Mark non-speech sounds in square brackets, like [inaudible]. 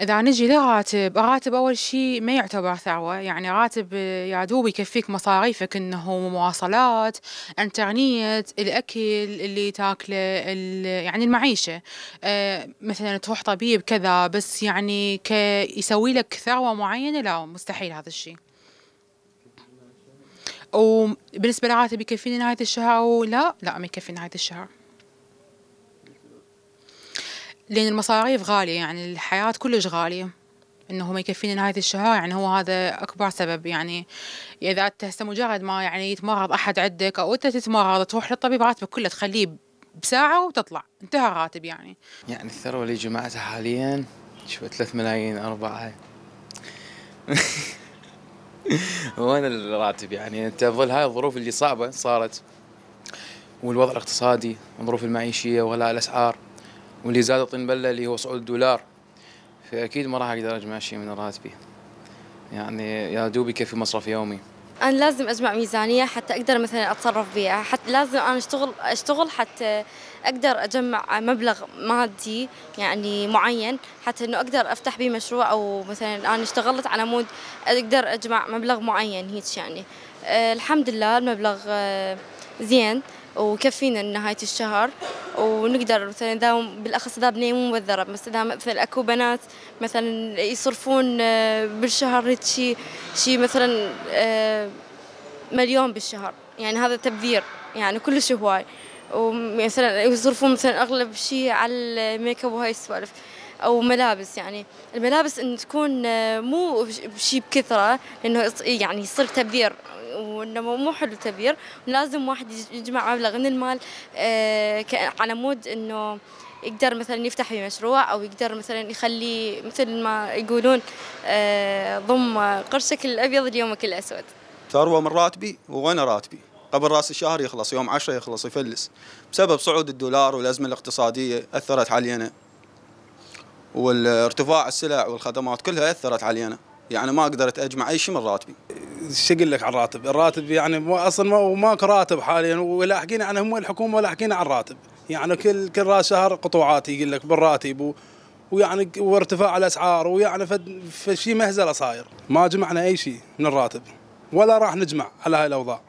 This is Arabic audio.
إذا نجي لراتب الراتب أول شيء ما يعتبر ثروة يعني راتب آه، يا دوب يكفيك مصاريفك إنه مواصلات إنترنت الأكل اللي تاكله يعني المعيشة آه، مثلا تروح طبيب كذا بس يعني يسوي لك ثروة معينة لا مستحيل هذا الشيء وبالنسبة لراتب يكفيني نهاية الشهر أو لا لا ما يكفي نهاية الشهر لأن المصاريف غالية يعني الحياة كلش غالية انه ما يكفيني نهاية الشهر يعني هو هذا اكبر سبب يعني اذا انت هسه مجرد ما يعني يتمرض احد عندك او انت تتمرض تروح للطبيب راتبك كله تخليه بساعة وتطلع انتهى الراتب يعني يعني الثروة اللي جمعتها حاليا شو 3 ملايين أربعة [laughs] وين الراتب يعني انت ظل هاي الظروف اللي صعبة صارت والوضع الاقتصادي والظروف المعيشية وغلاء الأسعار واللي زاد بله اللي هو صعود الدولار فاكيد ما راح اقدر اجمع شيء من راتبي يعني يا دوبي كيف مصرف يومي انا لازم اجمع ميزانيه حتى اقدر مثلا اتصرف بها حتى لازم انا اشتغل اشتغل حتى اقدر اجمع مبلغ مادي يعني معين حتى انه اقدر افتح به مشروع او مثلا انا اشتغلت على مود اقدر اجمع مبلغ معين هيك يعني آه، الحمد لله المبلغ آه، زين وكفينا نهاية الشهر ونقدر مثلا إذا بالأخص إذا بنية مو مبذرة بس إذا مثلا أكو بنات مثلا يصرفون آه، بالشهر شي شي مثلا مليون بالشهر يعني هذا تبذير يعني كلش هواي ومثلا يصرفون مثلا أغلب شيء على الميك اب وهاي السوالف او ملابس يعني الملابس ان تكون مو بشي بكثره لانه يعني يصير تبذير وانه مو حلو تبير لازم واحد يجمع مبلغ من المال آه، على مود انه يقدر مثلا يفتح في مشروع او يقدر مثلا يخلي مثل ما يقولون آه، ضم قرشك الابيض ليومك الاسود ثروه من راتبي وين راتبي قبل راس الشهر يخلص يوم عشرة يخلص يفلس بسبب صعود الدولار والأزمة الاقتصادية أثرت علينا والارتفاع السلع والخدمات كلها أثرت علينا يعني ما قدرت أجمع أي شيء من راتبي ايش اقول لك على الراتب؟ الراتب يعني ما اصلا ما راتب حاليا ولا حكينا عن هم الحكومه ولا حكينا عن راتب، يعني كل كل راس شهر قطوعات يقول لك بالراتب و ويعني وارتفاع الاسعار ويعني فد فشي مهزله صاير، ما جمعنا اي شيء من الراتب ولا راح نجمع على هاي الاوضاع.